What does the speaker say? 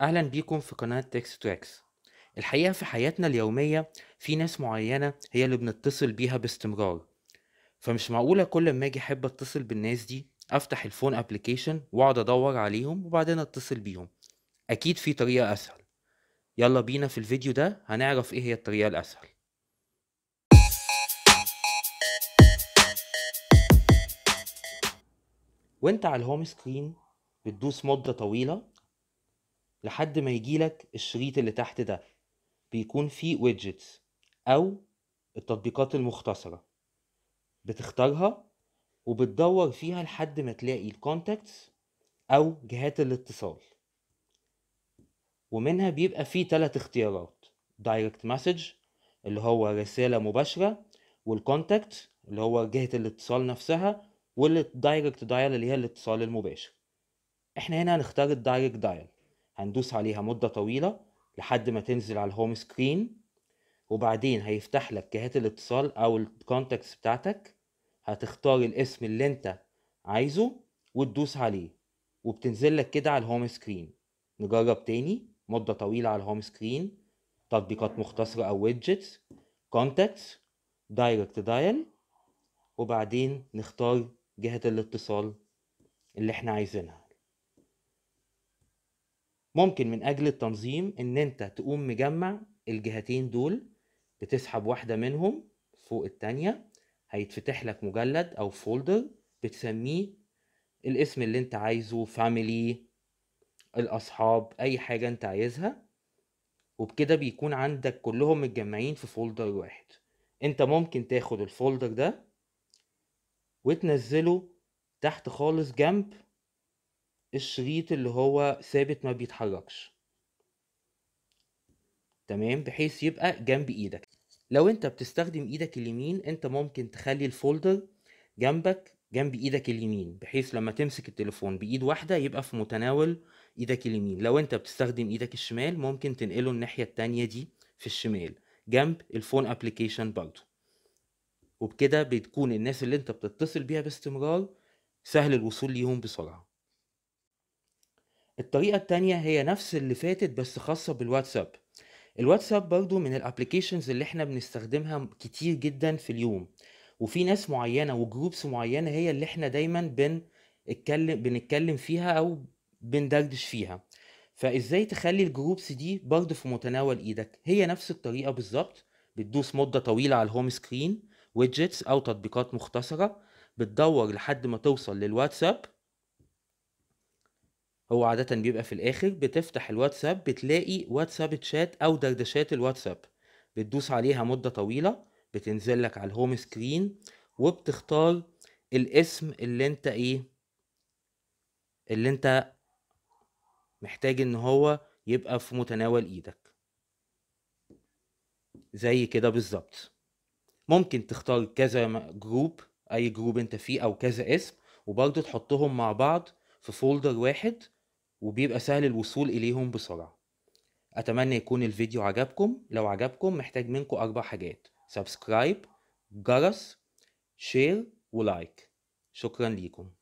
أهلا بيكم في قناة تكس تو اكس الحقيقة في حياتنا اليومية في ناس معينة هي اللي بنتصل بيها باستمرار فمش معقولة كل ما أجي أحب أتصل بالناس دي أفتح الفون أبليكيشن وأقعد أدور عليهم وبعدين أتصل بيهم أكيد في طريقة أسهل يلا بينا في الفيديو ده هنعرف إيه هي الطريقة الأسهل وانت على الهوم سكرين بتدوس مدة طويلة لحد ما يجيلك الشريط اللي تحت ده بيكون فيه ويدجتس أو التطبيقات المختصرة بتختارها وبتدور فيها لحد ما تلاقي الكونتاكتس أو جهات الاتصال ومنها بيبقى فيه تلات اختيارات دايركت مسج اللي هو رسالة مباشرة والكونتاكت اللي هو جهة الاتصال نفسها والدايركت دايل اللي هي الاتصال المباشر احنا هنا هنختار الدايركت دايل هندوس عليها مدة طويلة لحد ما تنزل على الهوم سكرين وبعدين هيفتح لك جهات الاتصال او الكونتاكتس بتاعتك هتختار الاسم اللي انت عايزه وتدوس عليه وبتنزل لك كده على الهوم سكرين نجرب تاني مدة طويلة على الهوم سكرين تطبيقات مختصرة او ويدجتس كونتاكتس دايركت دايل وبعدين نختار جهة الاتصال اللي احنا عايزينها ممكن من اجل التنظيم ان انت تقوم مجمع الجهتين دول بتسحب واحده منهم فوق التانية هيتفتح لك مجلد او فولدر بتسميه الاسم اللي انت عايزه فاميلي الاصحاب اي حاجه انت عايزها وبكده بيكون عندك كلهم متجمعين في فولدر واحد انت ممكن تاخد الفولدر ده وتنزله تحت خالص جنب الشريط اللي هو ثابت ما بيتحركش تمام بحيث يبقى جنب ايدك لو انت بتستخدم ايدك اليمين انت ممكن تخلي الفولدر جنبك جنب ايدك اليمين بحيث لما تمسك التليفون بايد واحده يبقى في متناول ايدك اليمين لو انت بتستخدم ايدك الشمال ممكن تنقله الناحيه التانية دي في الشمال جنب الفون ابلكيشن برضه وبكده بتكون الناس اللي انت بتتصل بيها باستمرار سهل الوصول ليهم بسرعه الطريقة التانية هي نفس اللي فاتت بس خاصة بالواتساب الواتساب برضو من الابليكيشنز اللي احنا بنستخدمها كتير جدا في اليوم وفي ناس معينة وجروبس معينة هي اللي احنا دايما بنتكلم بنتكلم فيها او بندردش فيها فازاي تخلي الجروبس دي برضو في متناول ايدك هي نفس الطريقة بالظبط بتدوس مدة طويلة على الهوم سكرين ويدجتس او تطبيقات مختصرة بتدور لحد ما توصل للواتساب هو عادة بيبقى في الآخر بتفتح الواتساب بتلاقي واتساب تشات أو دردشات الواتساب بتدوس عليها مدة طويلة بتنزل لك على الهوم سكرين وبتختار الاسم اللي انت ايه اللي انت محتاج ان هو يبقى في متناول ايدك زي كده بالظبط ممكن تختار كذا جروب اي جروب انت فيه او كذا اسم وبرضه تحطهم مع بعض في فولدر واحد وبيبقى سهل الوصول إليهم بسرعة أتمنى يكون الفيديو عجبكم لو عجبكم محتاج منكم أربع حاجات سبسكرايب جرس شير ولايك شكرا ليكم